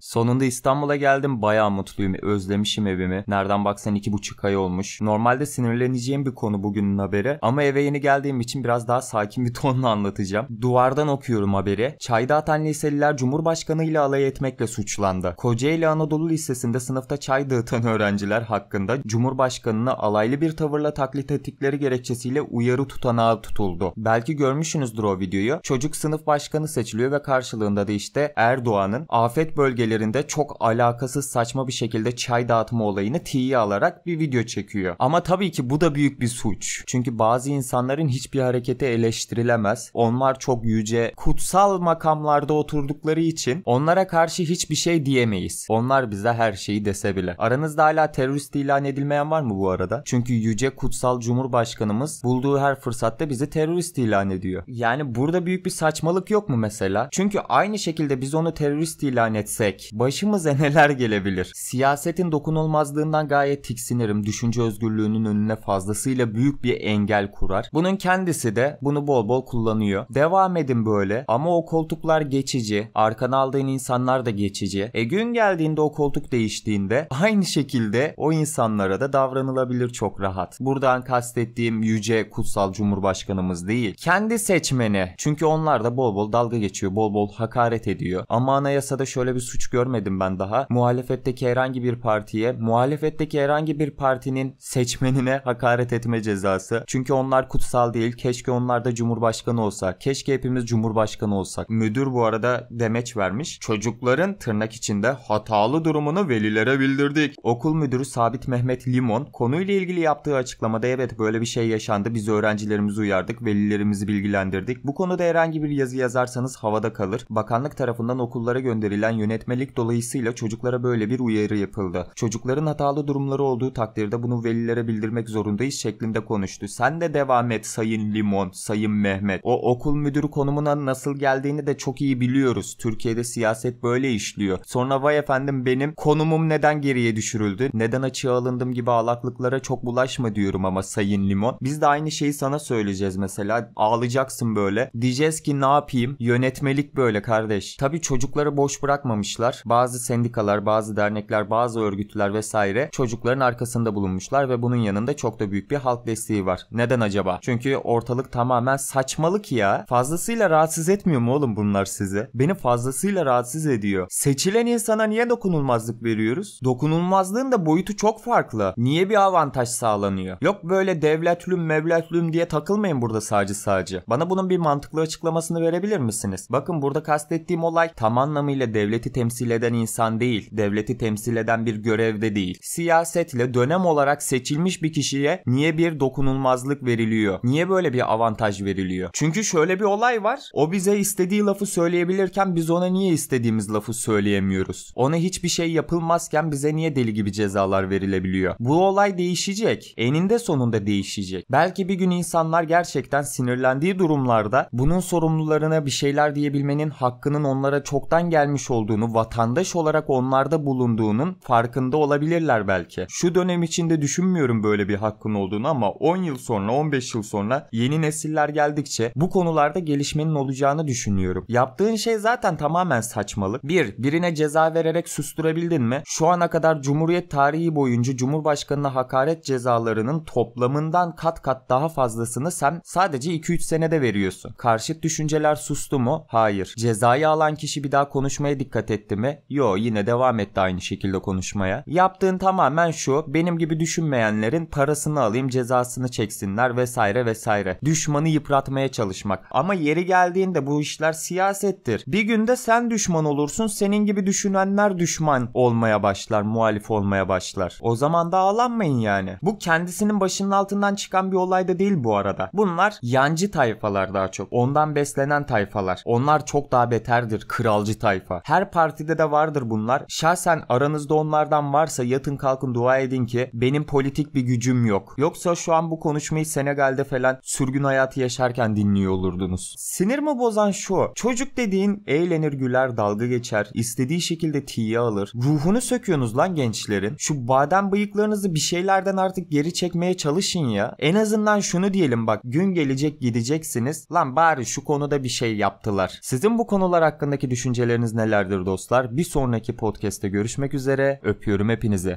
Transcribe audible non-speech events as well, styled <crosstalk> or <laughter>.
Sonunda İstanbul'a geldim. Bayağı mutluyum. Özlemişim evimi. Nereden baksan iki buçuk ay olmuş. Normalde sinirleneceğim bir konu bugünün haberi. Ama eve yeni geldiğim için biraz daha sakin bir <laughs> tonla anlatacağım. Duvardan okuyorum haberi. Çayda atan liseliler Cumhurbaşkanı ile alay etmekle suçlandı. Kocaeli Anadolu Lisesi'nde sınıfta çay dağıtan öğrenciler hakkında Cumhurbaşkanı'na alaylı bir tavırla taklit ettikleri gerekçesiyle uyarı tutanağı tutuldu. Belki görmüşsünüzdür o videoyu. Çocuk sınıf başkanı seçiliyor ve karşılığında da işte Erdoğan'ın afet bölgeleri ülkelerinde çok alakasız saçma bir şekilde çay dağıtma olayını tiye alarak bir video çekiyor. Ama tabii ki bu da büyük bir suç. Çünkü bazı insanların hiçbir hareketi eleştirilemez. Onlar çok yüce, kutsal makamlarda oturdukları için onlara karşı hiçbir şey diyemeyiz. Onlar bize her şeyi dese bile. Aranızda hala terörist ilan edilmeyen var mı bu arada? Çünkü yüce kutsal cumhurbaşkanımız bulduğu her fırsatta bizi terörist ilan ediyor. Yani burada büyük bir saçmalık yok mu mesela? Çünkü aynı şekilde biz onu terörist ilan etsek edersek başımıza <laughs> neler gelebilir? Siyasetin dokunulmazlığından gayet tiksinirim. Düşünce özgürlüğünün önüne fazlasıyla büyük bir engel kurar. Bunun kendisi de bunu bol bol kullanıyor. Devam edin böyle ama o koltuklar geçici. Arkana aldığın insanlar da geçici. E gün geldiğinde o koltuk değiştiğinde <laughs> aynı şekilde o insanlara da davranılabilir çok rahat. Buradan kastettiğim yüce kutsal cumhurbaşkanımız değil. Kendi seçmeni. Çünkü onlar da bol bol dalga geçiyor. Bol bol hakaret ediyor. Ama anayasada şöyle bir suç görmedim ben daha. Muhalefetteki herhangi bir partiye, muhalefetteki herhangi bir partinin seçmenine hakaret etme cezası. Çünkü onlar kutsal değil. Keşke onlar da cumhurbaşkanı olsa. Keşke hepimiz cumhurbaşkanı olsak. Müdür bu arada demeç vermiş. Çocukların tırnak içinde hatalı durumunu velilere bildirdik. Okul müdürü Sabit Mehmet Limon konuyla ilgili yaptığı açıklamada evet böyle bir şey yaşandı. Biz öğrencilerimizi uyardık, velilerimizi bilgilendirdik. Bu konuda herhangi bir yazı yazarsanız havada kalır. Bakanlık tarafından okullara gönderilen yönetmelik Hamilelik dolayısıyla çocuklara böyle bir uyarı yapıldı. Çocukların hatalı durumları olduğu takdirde bunu velilere bildirmek zorundayız şeklinde konuştu. Sen de devam et Sayın Limon, Sayın Mehmet. O okul müdürü konumuna nasıl geldiğini de çok iyi biliyoruz. Türkiye'de siyaset böyle işliyor. Sonra vay efendim benim konumum neden geriye düşürüldü? Neden açığa alındım gibi ağlaklıklara çok bulaşma diyorum ama Sayın Limon. Biz de aynı şeyi sana söyleyeceğiz mesela. Ağlayacaksın böyle. Diyeceğiz ki ne yapayım? Yönetmelik böyle kardeş. Tabii çocukları boş bırakmamışlar kuruluşlar, bazı sendikalar, bazı dernekler, bazı örgütler vesaire çocukların arkasında bulunmuşlar ve bunun yanında çok da büyük bir halk desteği var. Neden acaba? Çünkü ortalık tamamen saçmalık ya. Fazlasıyla rahatsız etmiyor mu oğlum bunlar sizi? Beni fazlasıyla rahatsız ediyor. Seçilen insana niye dokunulmazlık veriyoruz? Dokunulmazlığın da boyutu çok farklı. Niye bir avantaj sağlanıyor? Yok böyle devletlüm mevletlüm diye takılmayın burada sadece sadece. Bana bunun bir mantıklı açıklamasını verebilir misiniz? Bakın burada kastettiğim olay tam anlamıyla devleti temsil temsil eden insan değil, devleti temsil eden bir görevde değil. Siyasetle dönem olarak seçilmiş bir kişiye niye bir dokunulmazlık veriliyor? Niye böyle bir avantaj veriliyor? Çünkü şöyle bir olay var. O bize istediği lafı söyleyebilirken biz ona niye istediğimiz lafı söyleyemiyoruz? Ona hiçbir şey yapılmazken bize niye deli gibi cezalar verilebiliyor? Bu olay değişecek. Eninde sonunda değişecek. Belki bir gün insanlar gerçekten sinirlendiği durumlarda bunun sorumlularına bir şeyler diyebilmenin hakkının onlara çoktan gelmiş olduğunu vatandaş olarak onlarda bulunduğunun farkında olabilirler belki. Şu dönem içinde düşünmüyorum böyle bir hakkın olduğunu ama 10 yıl sonra 15 yıl sonra yeni nesiller geldikçe bu konularda gelişmenin olacağını düşünüyorum. Yaptığın şey zaten tamamen saçmalık. Bir, birine ceza vererek susturabildin mi? Şu ana kadar Cumhuriyet tarihi boyunca Cumhurbaşkanına hakaret cezalarının toplamından kat kat daha fazlasını sen sadece 2-3 senede veriyorsun. Karşıt düşünceler sustu mu? Hayır. Cezayı alan kişi bir daha konuşmaya dikkat etti etti mi? Yo yine devam etti aynı şekilde konuşmaya. Yaptığın tamamen şu benim gibi düşünmeyenlerin parasını alayım cezasını çeksinler vesaire vesaire. Düşmanı yıpratmaya çalışmak. Ama yeri geldiğinde bu işler siyasettir. Bir günde sen düşman olursun senin gibi düşünenler düşman olmaya başlar muhalif olmaya başlar. O zaman da ağlanmayın yani. Bu kendisinin başının altından çıkan bir olay da değil bu arada. Bunlar yancı tayfalar daha çok. Ondan beslenen tayfalar. Onlar çok daha beterdir kralcı tayfa. Her parti takdirde de vardır bunlar. Şahsen aranızda onlardan varsa yatın kalkın dua edin ki benim politik bir gücüm yok. Yoksa şu an bu konuşmayı Senegal'de falan sürgün hayatı yaşarken dinliyor olurdunuz. Sinir mi bozan şu. Çocuk dediğin eğlenir güler dalga geçer. istediği şekilde tiye alır. Ruhunu söküyorsunuz lan gençlerin. Şu badem bıyıklarınızı bir şeylerden artık geri çekmeye çalışın ya. En azından şunu diyelim bak gün gelecek gideceksiniz. Lan bari şu konuda bir şey yaptılar. Sizin bu konular hakkındaki düşünceleriniz nelerdir dostlar? dostlar. Bir sonraki podcast'te görüşmek üzere. Öpüyorum hepinizi.